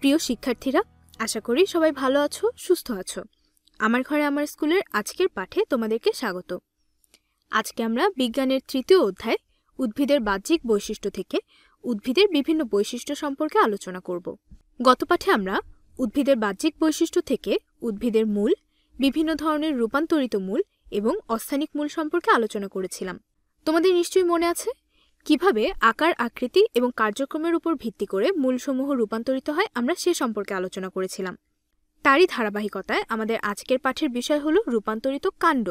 প্রিয় শিক্ষার্থীরা আশা করি সবাই ভালো আছো সুস্থ আছো আমার ঘরে আমার স্কুলের আজকের পাঠে তোমাদেরকে স্বাগত আজকে আমরা বিজ্ঞানের তৃতীয় অধ্যায় উদ্ভিদের বাহ্যিক বৈশিষ্ট্য থেকে উদ্ভিদের বিভিন্ন বৈশিষ্ট্য সম্পর্কে আলোচনা করব গত পাঠে আমরা উদ্ভিদের বাহ্যিক বৈশিষ্ট্য থেকে উদ্ভিদের মূল বিভিন্ন ধরনের রূপান্তরিত মূল এবং অস্থানিক মূল সম্পর্কে আলোচনা করেছিলাম তোমাদের নিশ্চয়ই মনে আছে কিভাবে আকার আকৃতি এবং কার্যক্রমের উপর ভিত্তি করে মূলসমূহ রূপান্তরিত হয় আমরা সে সম্পর্কে আলোচনা করেছিলাম তারই ধারাবাহিকতায় আমাদের আজকের পাঠের বিষয় হলো রূপান্তরিত কাণ্ড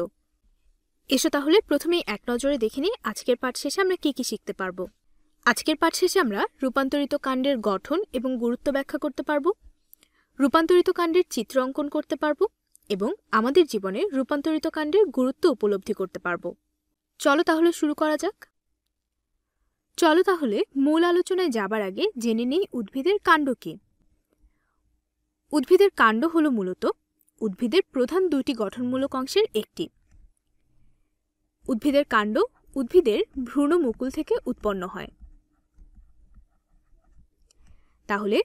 এসো তাহলে প্রথমেই এক নজরে দেখে নিই আজকের পাঠ শেষে আমরা কি কি শিখতে পারব আজকের পাঠ শেষে আমরা রূপান্তরিত কাণ্ডের গঠন এবং গুরুত্ব ব্যাখ্যা করতে পারব রূপান্তরিত কাণ্ডের চিত্র অঙ্কন করতে পারব এবং আমাদের জীবনে রূপান্তরিত কাণ্ডের গুরুত্ব উপলব্ধি করতে পারব চলো তাহলে শুরু করা যাক চলো তাহলে মূল আলোচনায় যাবার আগে জেনে নেই উদ্ভিদের কাণ্ড কী উদ্ভিদের কাণ্ড হল মূলত উদ্ভিদের প্রধান দুটি গঠনমূলক অংশের একটি উদ্ভিদের কাণ্ড উদ্ভিদের ভ্রূণ মুকুল থেকে উৎপন্ন হয় তাহলে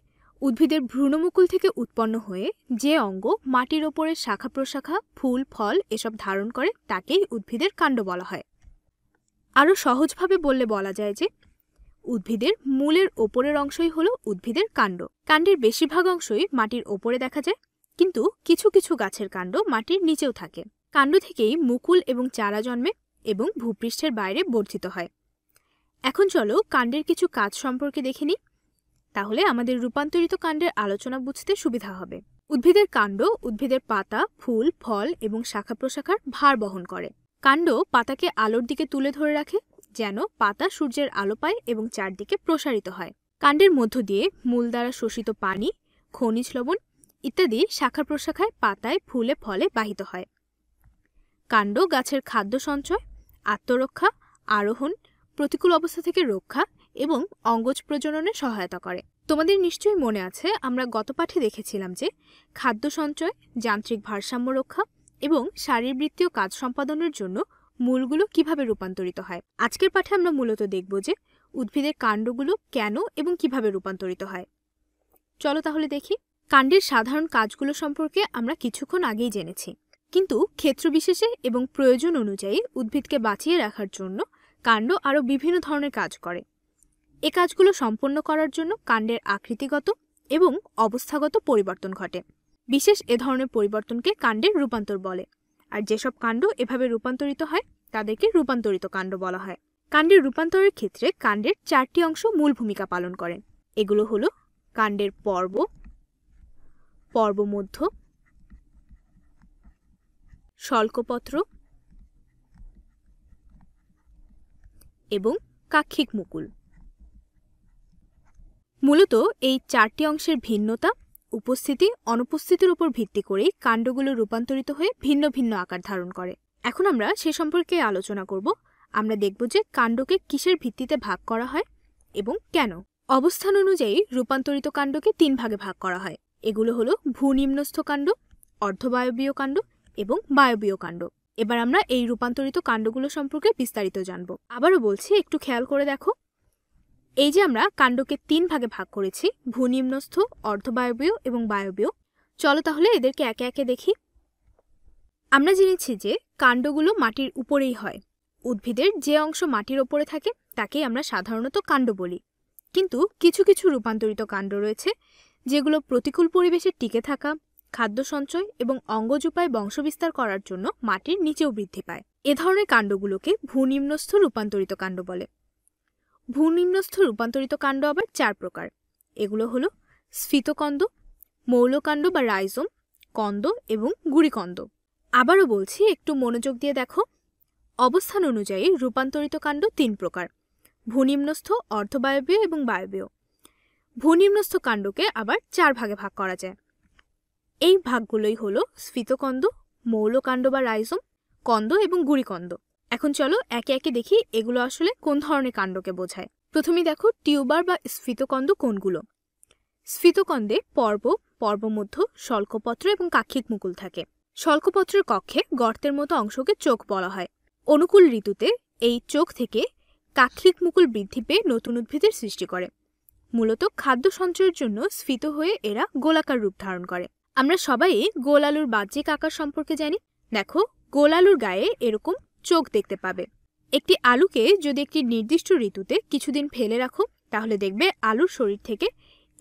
উদ্ভিদের ভ্রূণমুকুল থেকে উৎপন্ন হয়ে যে অঙ্গ মাটির ওপরের শাখা প্রশাখা ফুল ফল এসব ধারণ করে তাকেই উদ্ভিদের কাণ্ড বলা হয় আরও সহজভাবে বললে বলা যায় যে উদ্ভিদের মূলের ওপরের অংশই হলো উদ্ভিদের কাণ্ড কাণ্ডের বেশিরভাগ অংশই মাটির ওপরে দেখা যায় কিন্তু কিছু কিছু গাছের কাণ্ড মাটির নিচেও থাকে কাণ্ড থেকেই মুকুল এবং চারা জন্মে এবং ভূপৃষ্ঠের বাইরে বর্ধিত হয় এখন চলো কাণ্ডের কিছু কাজ সম্পর্কে দেখে নিই তাহলে আমাদের রূপান্তরিত কাণ্ডের আলোচনা বুঝতে সুবিধা হবে উদ্ভিদের কাণ্ড উদ্ভিদের পাতা ফুল ফল এবং শাখা প্রশাখার ভার বহন করে কাণ্ড পাতাকে আলোর দিকে তুলে ধরে রাখে যেন পাতা সূর্যের আলো পায় এবং চারদিকে প্রসারিত হয় কাণ্ডের মধ্য দিয়ে মূল দ্বারা শোষিত পানি খনিজ লবণ ইত্যাদি শাখা প্রশাখায় পাতায় ফুলে ফলে বাহিত হয় কাণ্ড গাছের খাদ্য সঞ্চয় আত্মরক্ষা আরোহণ প্রতিকূল অবস্থা থেকে রক্ষা এবং অঙ্গজ প্রজননে সহায়তা করে তোমাদের নিশ্চয়ই মনে আছে আমরা গত পাঠে দেখেছিলাম যে খাদ্য সঞ্চয় যান্ত্রিক ভারসাম্য রক্ষা এবং শারীরবৃত্তীয় কাজ সম্পাদনের জন্য মূলগুলো কিভাবে রূপান্তরিত হয় আজকের পাঠে আমরা মূলত দেখব যে উদ্ভিদের কাণ্ডগুলো কেন এবং কিভাবে রূপান্তরিত হয় চলো তাহলে দেখি কাণ্ডের সাধারণ কাজগুলো সম্পর্কে আমরা কিছুক্ষণ আগেই জেনেছি কিন্তু ক্ষেত্রবিশেষে এবং প্রয়োজন অনুযায়ী উদ্ভিদকে বাঁচিয়ে রাখার জন্য কাণ্ড আরও বিভিন্ন ধরনের কাজ করে এ কাজগুলো সম্পন্ন করার জন্য কাণ্ডের আকৃতিগত এবং অবস্থাগত পরিবর্তন ঘটে বিশেষ এ ধরনের পরিবর্তনকে কাণ্ডের রূপান্তর বলে আর যেসব কাণ্ড এভাবে রূপান্তরিত হয় তাদেরকে রূপান্তরিত কাণ্ড বলা হয় কাণ্ডের রূপান্তরের ক্ষেত্রে কাণ্ডের চারটি অংশ মূল ভূমিকা পালন করেন এগুলো হলো কাণ্ডের পর্ব পর্বমধ্য শল্কপত্র এবং কাক্ষিক মুকুল মূলত এই চারটি অংশের ভিন্নতা উপস্থিতি অনুপস্থিতির উপর ভিত্তি করেই কাণ্ডগুলো রূপান্তরিত হয়ে ভিন্ন ভিন্ন আকার ধারণ করে এখন আমরা সে সম্পর্কে আলোচনা করব আমরা দেখব যে কাণ্ডকে কিসের ভিত্তিতে ভাগ করা হয় এবং কেন অবস্থান অনুযায়ী রূপান্তরিত কাণ্ডকে তিন ভাগে ভাগ করা হয় এগুলো হলো ভূনিম্নস্থ কাণ্ড অর্ধবায়বীয় কাণ্ড এবং বায়বীয় কাণ্ড এবার আমরা এই রূপান্তরিত কাণ্ডগুলো সম্পর্কে বিস্তারিত জানব আবারও বলছি একটু খেয়াল করে দেখো এই যে আমরা কাণ্ডকে তিন ভাগে ভাগ করেছি ভূনিম্নস্থ অর্ধবায়বীয় এবং বায়বীয় চলো তাহলে এদেরকে একে একে দেখি আমরা জেনেছি যে কাণ্ডগুলো মাটির উপরেই হয় উদ্ভিদের যে অংশ মাটির ওপরে থাকে তাকেই আমরা সাধারণত কাণ্ড বলি কিন্তু কিছু কিছু রূপান্তরিত কাণ্ড রয়েছে যেগুলো প্রতিকূল পরিবেশে টিকে থাকা খাদ্য সঞ্চয় এবং অঙ্গজ উপায় বংশবিস্তার করার জন্য মাটির নিচেও বৃদ্ধি পায় এ ধরনের কাণ্ডগুলোকে ভূনিম্নস্থ রূপান্তরিত কাণ্ড বলে ভূনিম্নস্থ রূপান্তরিত কাণ্ড আবার চার প্রকার এগুলো হলো স্ফীতকন্দ মৌলকাণ্ড বা রাইজোম কন্দ এবং গুড়িকন্দ আবারও বলছি একটু মনোযোগ দিয়ে দেখো অবস্থান অনুযায়ী রূপান্তরিত কাণ্ড তিন প্রকার ভূনিম্নস্থ অর্ধবায়বীয় এবং বায়বীয় ভূনিম্নস্থ কাণ্ডকে আবার চার ভাগে ভাগ করা যায় এই ভাগগুলোই হলো স্ফীতকন্দ মৌলকাণ্ড বা রাইজোম কন্দ এবং গুড়িকন্দ এখন চলো একে একে দেখি এগুলো আসলে কোন ধরনের কাণ্ডকে বোঝায় প্রথমে দেখো টিউবার বা স্ফীতকন্দ কোনগুলো স্ফীতকন্দে পর্ব পর্বমধ্য শল্কপত্র এবং কাক্ষিক মুকুল থাকে শল্কপত্রের কক্ষে গর্তের মতো অংশকে চোখ বলা হয় অনুকূল ঋতুতে এই চোখ থেকে কাক্ষিক মুকুল বৃদ্ধি পেয়ে নতুন উদ্ভিদের সৃষ্টি করে মূলত খাদ্য সঞ্চয়ের জন্য স্ফীত হয়ে এরা গোলাকার রূপ ধারণ করে আমরা সবাই গোল আলুর বাহ্যিক আকার সম্পর্কে জানি দেখো গোলালুর গায়ে এরকম চোখ দেখতে পাবে একটি আলুকে যদি একটি নির্দিষ্ট ঋতুতে কিছুদিন ফেলে রাখো তাহলে দেখবে আলুর শরীর থেকে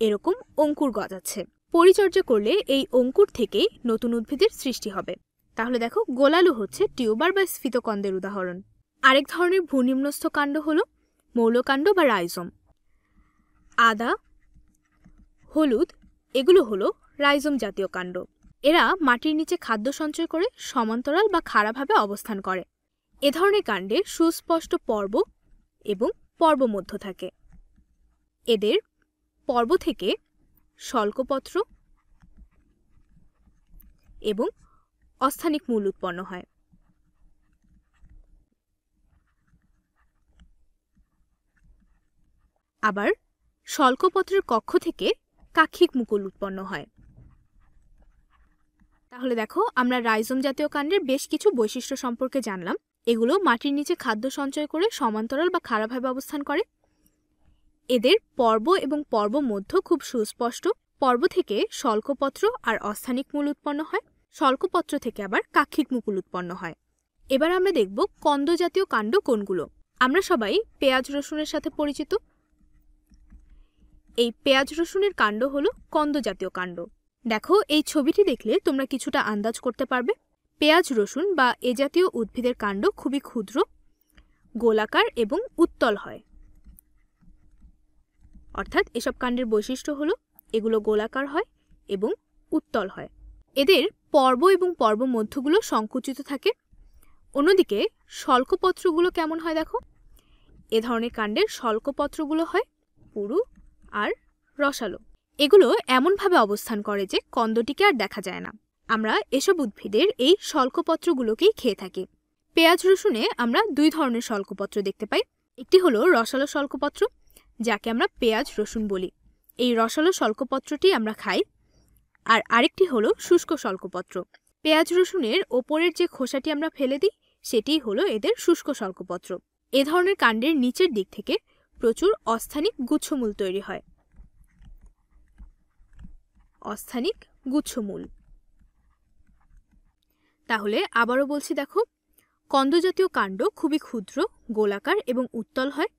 এরকম অঙ্কুর গজাচ্ছে পরিচর্যা করলে এই অঙ্কুর থেকেই নতুন উদ্ভিদের সৃষ্টি হবে তাহলে দেখো গোলালু হচ্ছে টিউবার বা স্ফীতকন্দের উদাহরণ আরেক ধরনের ভূনিম্নস্থ কাণ্ড হল মৌলকাণ্ড বা রাইজম আদা হলুদ এগুলো হলো রাইজম জাতীয় কাণ্ড এরা মাটির নিচে খাদ্য সঞ্চয় করে সমান্তরাল বা খাড়াভাবে অবস্থান করে এ ধরনের কাণ্ডে সুস্পষ্ট পর্ব এবং পর্বমধ্য থাকে এদের পর্ব থেকে শল্কপত্র এবং অস্থানিক মূল উৎপন্ন হয় আবার শল্কপত্রের কক্ষ থেকে কাক্ষিক মুকুল উৎপন্ন হয় তাহলে দেখো আমরা রাইজম জাতীয় কাণ্ডের বেশ কিছু বৈশিষ্ট্য সম্পর্কে জানলাম এগুলো মাটির নিচে খাদ্য সঞ্চয় করে সমান্তরাল বা খারাপভাবে অবস্থান করে এদের পর্ব এবং পর্ব মধ্য খুব সুস্পষ্ট পর্ব থেকে শল্কপত্র আর অস্থানিক মূল উৎপন্ন হয় শল্কপত্র থেকে আবার কাক্ষিক মুকুল উৎপন্ন হয় এবার আমরা দেখব কন্দ জাতীয় কাণ্ড কোনগুলো আমরা সবাই পেঁয়াজ রসুনের সাথে পরিচিত এই পেঁয়াজ রসুনের কাণ্ড হলো কন্দ জাতীয় কাণ্ড দেখো এই ছবিটি দেখলে তোমরা কিছুটা আন্দাজ করতে পারবে পেঁয়াজ রসুন বা এ জাতীয় উদ্ভিদের কাণ্ড খুবই ক্ষুদ্র গোলাকার এবং উত্তল হয় অর্থাৎ এসব কাণ্ডের বৈশিষ্ট্য হলো এগুলো গোলাকার হয় এবং উত্তল হয় এদের পর্ব এবং পর্ব মধ্যগুলো সংকুচিত থাকে অন্যদিকে শল্কপত্রগুলো কেমন হয় দেখো এ ধরনের কাণ্ডের শল্কপত্রগুলো হয় পুরু আর রসালো এগুলো এমনভাবে অবস্থান করে যে কন্দটিকে আর দেখা যায় না আমরা এসব উদ্ভিদের এই শল্কপত্রগুলোকেই খেয়ে থাকি পেঁয়াজ রসুনে আমরা দুই ধরনের শল্কপত্র দেখতে পাই একটি হলো রসালো শল্কপত্র যাকে আমরা পেঁয়াজ রসুন বলি এই রসালো শল্কপত্রটি আমরা খাই আর আরেকটি হলো শুষ্ক শল্কপত্র পেঁয়াজ রসুনের ওপরের যে খোসাটি আমরা ফেলে দিই সেটি হলো এদের শুষ্ক শল্কপত্র এ ধরনের কাণ্ডের নিচের দিক থেকে প্রচুর অস্থানিক গুচ্ছমূল তৈরি হয় অস্থানিক গুচ্ছমূল তাহলে আবারও বলছি দেখো কন্দজাতীয় কাণ্ড খুবই ক্ষুদ্র গোলাকার এবং উত্তল হয়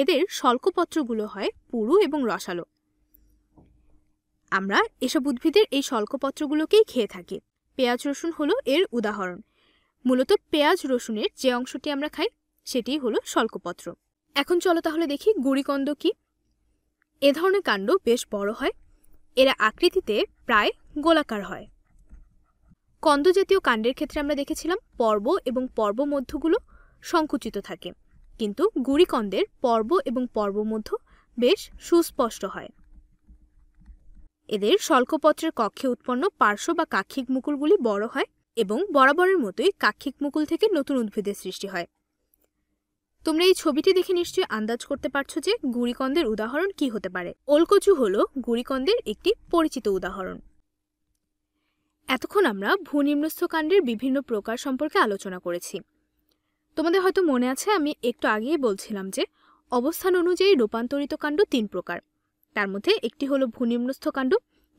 এদের শল্কপত্রগুলো হয় পুরু এবং রসালো আমরা এসব উদ্ভিদের এই শল্কপত্রগুলোকেই খেয়ে থাকি পেঁয়াজ রসুন হলো এর উদাহরণ মূলত পেঁয়াজ রসুনের যে অংশটি আমরা খাই সেটি হলো শল্কপত্র এখন চলো তাহলে দেখি গুড়িকন্দ কি এ ধরনের কাণ্ড বেশ বড় হয় এরা আকৃতিতে প্রায় গোলাকার হয় কন্দজাতীয় কাণ্ডের ক্ষেত্রে আমরা দেখেছিলাম পর্ব এবং পর্ব মধ্যগুলো সংকুচিত থাকে কিন্তু গুড়িকন্দের পর্ব এবং পর্বমধ্য বেশ সুস্পষ্ট হয় এদের স্বল্পপত্রের কক্ষে উৎপন্ন পার্শ্ব বা কাক্ষিক মুকুলগুলি বড় হয় এবং বরাবরের মতোই কাক্ষিক মুকুল থেকে নতুন উদ্ভিদের সৃষ্টি হয় তোমরা এই ছবিটি দেখে নিশ্চয়ই আন্দাজ করতে পারছো যে গুড়িকন্দের উদাহরণ কি হতে পারে ওলকচু হল গুড়িকন্দের একটি পরিচিত উদাহরণ এতক্ষণ আমরা কাণ্ডের বিভিন্ন প্রকার সম্পর্কে আলোচনা করেছি তোমাদের হয়তো মনে আছে আমি একটু আগেই বলছিলাম যে অবস্থান অনুযায়ী রূপান্তরিত কাণ্ড তিন প্রকার তার মধ্যে একটি হলো কাণ্ড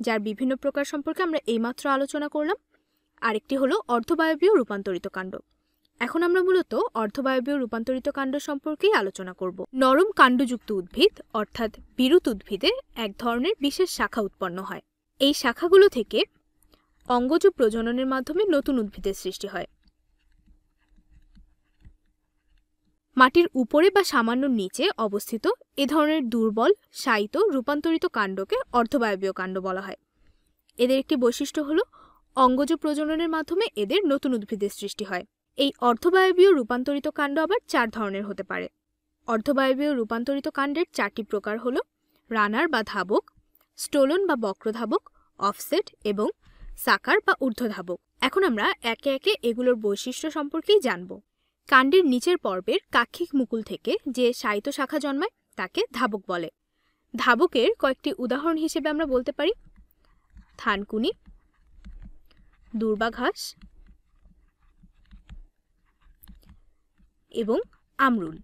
যার বিভিন্ন প্রকার সম্পর্কে আমরা এইমাত্র আলোচনা করলাম আরেকটি হলো অর্ধবায়বীয় রূপান্তরিত কাণ্ড এখন আমরা মূলত অর্ধবায়বীয় রূপান্তরিত কাণ্ড সম্পর্কেই আলোচনা করব নরম কাণ্ডযুক্ত উদ্ভিদ অর্থাৎ বিরুৎ উদ্ভিদে এক ধরনের বিশেষ শাখা উৎপন্ন হয় এই শাখাগুলো থেকে অঙ্গজ প্রজননের মাধ্যমে নতুন উদ্ভিদের সৃষ্টি হয় মাটির উপরে বা সামান্য নিচে অবস্থিত এ ধরনের দুর্বল সায়িত রূপান্তরিত কাণ্ডকে অর্ধবায়বীয় কাণ্ড বলা হয় এদের একটি বৈশিষ্ট্য হল অঙ্গজ প্রজননের মাধ্যমে এদের নতুন উদ্ভিদের সৃষ্টি হয় এই অর্ধবায়বীয় রূপান্তরিত কাণ্ড আবার চার ধরনের হতে পারে অর্ধবায়বীয় রূপান্তরিত কাণ্ডের চারটি প্রকার হল রানার বা ধাবক স্টোলন বা বক্রধাবক অফসেট এবং সাকার বা ঊর্ধ্বধাবক এখন আমরা একে একে এগুলোর বৈশিষ্ট্য সম্পর্কেই জানব কাণ্ডের নিচের পর্বের কাক্ষিক মুকুল থেকে যে সাহিত্য শাখা জন্মায় তাকে ধাবক বলে ধাবকের কয়েকটি উদাহরণ হিসেবে আমরা বলতে পারি থানকুনি দুর্বাঘাস এবং আমরুল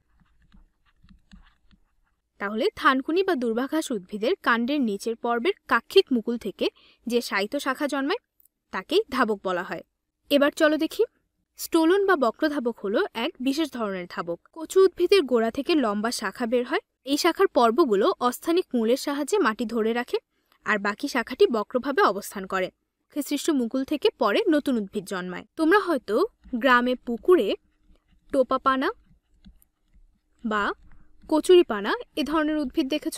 তাহলে থানকুনি বা দুর্ভাঘাস উদ্ভিদের কাণ্ডের নিচের পর্বের কাক্ষিক মুকুল থেকে যে সাহিত্য শাখা জন্মায় তাকেই ধাবক বলা হয় এবার চলো দেখি স্টোলন বা বক্র ধাবক হলো এক বিশেষ ধরনের ধাবক কচু উদ্ভিদের গোড়া থেকে লম্বা শাখা বের হয় এই শাখার পর্বগুলো অস্থানিক মূলের সাহায্যে মাটি ধরে রাখে আর বাকি শাখাটি বক্রভাবে অবস্থান করে সৃষ্ট মুকুল থেকে পরে নতুন উদ্ভিদ জন্মায় তোমরা হয়তো গ্রামে পুকুরে টোপাপানা বা কচুরিপানা এ ধরনের উদ্ভিদ দেখেছ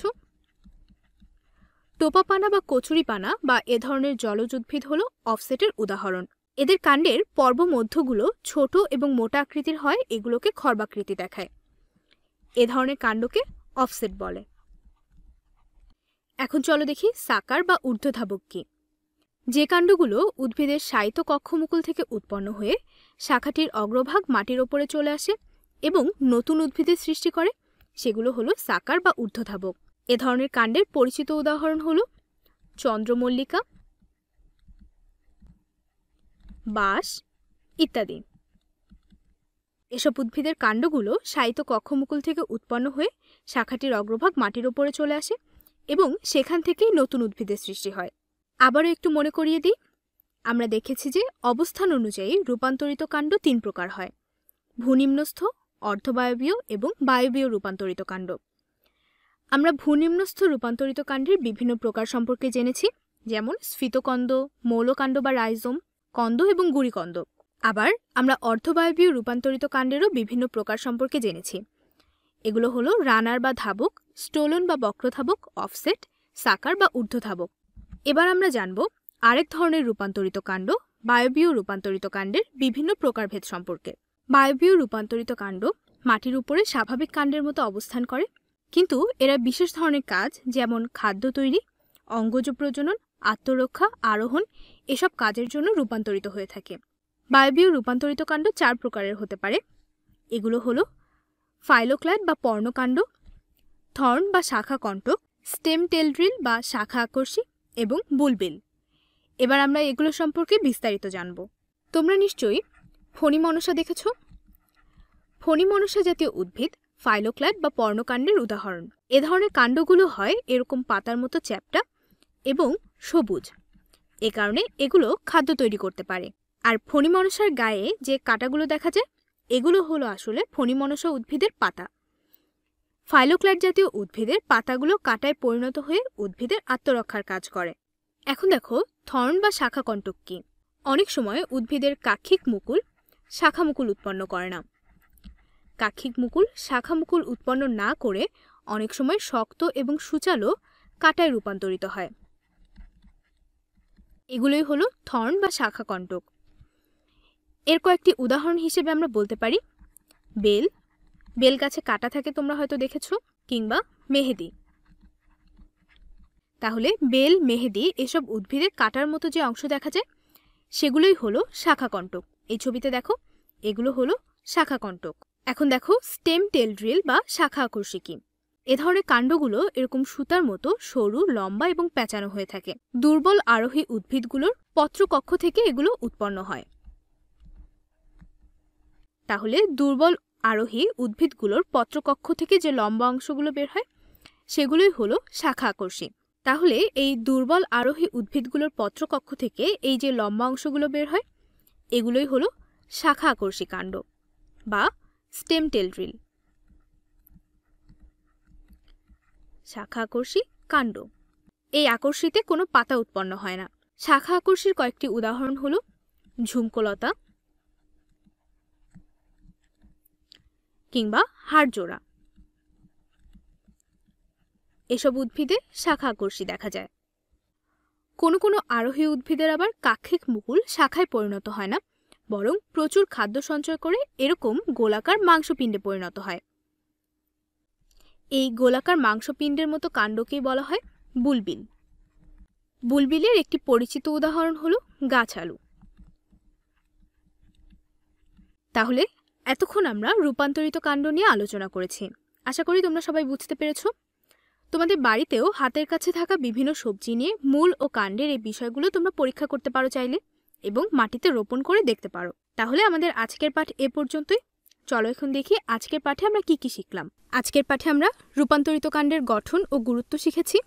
টোপাপানা বা কচুরিপানা বা এ ধরনের জলজ উদ্ভিদ হল অফসেটের উদাহরণ এদের কাণ্ডের পর্ব মধ্যগুলো ছোট এবং মোটা আকৃতির হয় এগুলোকে খর্বাকৃতি দেখায় এ ধরনের কাণ্ডকে অফসেট বলে এখন চলো দেখি সাকার বা ঊর্ধ্বধাবক কি যে কাণ্ডগুলো উদ্ভিদের সাহিত্য কক্ষমুকুল থেকে উৎপন্ন হয়ে শাখাটির অগ্রভাগ মাটির ওপরে চলে আসে এবং নতুন উদ্ভিদের সৃষ্টি করে সেগুলো হলো সাকার বা ঊর্ধ্বধাবক এ ধরনের কাণ্ডের পরিচিত উদাহরণ হলো চন্দ্রমল্লিকা বাঁশ ইত্যাদি এসব উদ্ভিদের কাণ্ডগুলো সাহিত্য কক্ষমুকুল থেকে উৎপন্ন হয়ে শাখাটির অগ্রভাগ মাটির ওপরে চলে আসে এবং সেখান থেকেই নতুন উদ্ভিদের সৃষ্টি হয় আবারও একটু মনে করিয়ে দিই আমরা দেখেছি যে অবস্থান অনুযায়ী রূপান্তরিত কাণ্ড তিন প্রকার হয় ভূনিম্নস্থ অর্ধবায়বীয় এবং বায়বীয় রূপান্তরিত কাণ্ড আমরা ভূনিম্নস্থ রূপান্তরিত কাণ্ডের বিভিন্ন প্রকার সম্পর্কে জেনেছি যেমন স্ফীতকন্দ মৌলকাণ্ড বা রাইজোম কন্দ এবং গুড়িকন্দ আবার আমরা অর্ধবায়বীয় রূপান্তরিত কাণ্ডেরও বিভিন্ন প্রকার সম্পর্কে জেনেছি এগুলো হলো রানার বা ধাবক স্টোলন বা বক্রধাবক অফসেট সাকার বা ঊর্ধ্বধাবক এবার আমরা জানব আরেক ধরনের রূপান্তরিত কাণ্ড বায়বীয় রূপান্তরিত কাণ্ডের বিভিন্ন প্রকারভেদ সম্পর্কে বায়বীয় রূপান্তরিত কাণ্ড মাটির উপরে স্বাভাবিক কাণ্ডের মতো অবস্থান করে কিন্তু এরা বিশেষ ধরনের কাজ যেমন খাদ্য তৈরি অঙ্গজ প্রজনন আত্মরক্ষা আরোহণ এসব কাজের জন্য রূপান্তরিত হয়ে থাকে বায়বীয় রূপান্তরিত কাণ্ড চার প্রকারের হতে পারে এগুলো হলো ফাইলোক্লাইড বা পর্ণকাণ্ড থর্ন বা শাখা কণ্টক স্টেম টেলড্রিল বা শাখা আকর্ষী এবং বুলবিল এবার আমরা এগুলো সম্পর্কে বিস্তারিত জানব তোমরা নিশ্চয়ই ফণি মনসা দেখেছ ফণি মনসা জাতীয় উদ্ভিদ ফাইলোক্লাইড বা পর্ণকাণ্ডের উদাহরণ এ ধরনের কাণ্ডগুলো হয় এরকম পাতার মতো চ্যাপটা এবং সবুজ এ কারণে এগুলো খাদ্য তৈরি করতে পারে আর ফণি মনসার গায়ে যে কাটাগুলো দেখা যায় এগুলো হলো আসলে ফণি মনসা উদ্ভিদের পাতা ফাইলোক্লাইড জাতীয় উদ্ভিদের পাতাগুলো কাটায় পরিণত হয়ে উদ্ভিদের আত্মরক্ষার কাজ করে এখন দেখো থর্ন বা শাখা কণ্টক কি অনেক সময় উদ্ভিদের কাক্ষিক মুকুল শাখা মুকুল উৎপন্ন করে না কাক্ষিক মুকুল শাখা মুকুল উৎপন্ন না করে অনেক সময় শক্ত এবং সূচালো কাটায় রূপান্তরিত হয় এগুলোই হলো থর্ন বা শাখা কণ্টক এর কয়েকটি উদাহরণ হিসেবে আমরা বলতে পারি বেল বেল গাছে কাটা থাকে তোমরা হয়তো দেখেছ কিংবা মেহেদি তাহলে বেল মেহেদি এসব উদ্ভিদের কাটার মতো যে অংশ দেখা যায় সেগুলোই হলো শাখাকণ্টক এই ছবিতে দেখো এগুলো হলো কণ্টক এখন দেখো স্টেম টেল ড্রিল বা শাখা আকর্ষিকী এ ধরনের কাণ্ডগুলো এরকম সুতার মতো সরু লম্বা এবং পেঁচানো হয়ে থাকে দুর্বল আরোহী উদ্ভিদগুলোর পত্রকক্ষ থেকে এগুলো উৎপন্ন হয় তাহলে দুর্বল আরোহী উদ্ভিদগুলোর পত্রকক্ষ থেকে যে লম্বা অংশগুলো বের হয় সেগুলোই হলো শাখা আকর্ষী তাহলে এই দুর্বল আরোহী উদ্ভিদগুলোর পত্রকক্ষ থেকে এই যে লম্বা অংশগুলো বের হয় এগুলোই হলো শাখা আকর্ষী কাণ্ড বা স্টেম টেল ড্রিল শাখা আকর্ষী কাণ্ড এই আকর্ষীতে কোনো পাতা উৎপন্ন হয় না শাখা আকর্ষীর কয়েকটি উদাহরণ হলো ঝুমকোলতা কিংবা হাড়জোড়া এসব উদ্ভিদে শাখা আকর্ষী দেখা যায় কোনো কোনো আরোহী উদ্ভিদের আবার কাক্ষিক মুকুল শাখায় পরিণত হয় না বরং প্রচুর খাদ্য সঞ্চয় করে এরকম গোলাকার মাংসপিণ্ডে পরিণত হয় এই গোলাকার মাংসপিণ্ডের মতো কাণ্ডকেই বলা হয় বুলবিল বুলবিলের একটি পরিচিত উদাহরণ হলো গাছ আলু তাহলে এতক্ষণ আমরা রূপান্তরিত কাণ্ড নিয়ে আলোচনা করেছি আশা করি তোমরা সবাই বুঝতে পেরেছো তোমাদের বাড়িতেও হাতের কাছে থাকা বিভিন্ন সবজি নিয়ে মূল ও কাণ্ডের এই বিষয়গুলো তোমরা পরীক্ষা করতে পারো চাইলে এবং মাটিতে রোপণ করে দেখতে পারো তাহলে আমাদের আজকের পাঠ এ পর্যন্তই চলো এখন দেখি আজকের পাঠে আমরা কি কি শিখলাম আজকের পাঠে আমরা রূপান্তরিত কাণ্ডের গঠন ও গুরুত্ব শিখেছি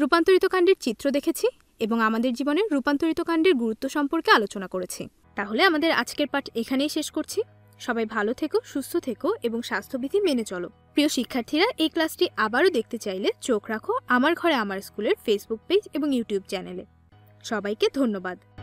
রূপান্তরিত কাণ্ডের চিত্র দেখেছি এবং আমাদের জীবনে রূপান্তরিত কাণ্ডের গুরুত্ব সম্পর্কে আলোচনা করেছি তাহলে আমাদের আজকের পাঠ এখানেই শেষ করছি সবাই ভালো থেকো সুস্থ থেকো এবং স্বাস্থ্যবিধি মেনে চলো প্রিয় শিক্ষার্থীরা এই ক্লাসটি আবারও দেখতে চাইলে চোখ রাখো আমার ঘরে আমার স্কুলের ফেসবুক পেজ এবং ইউটিউব চ্যানেলে সবাইকে ধন্যবাদ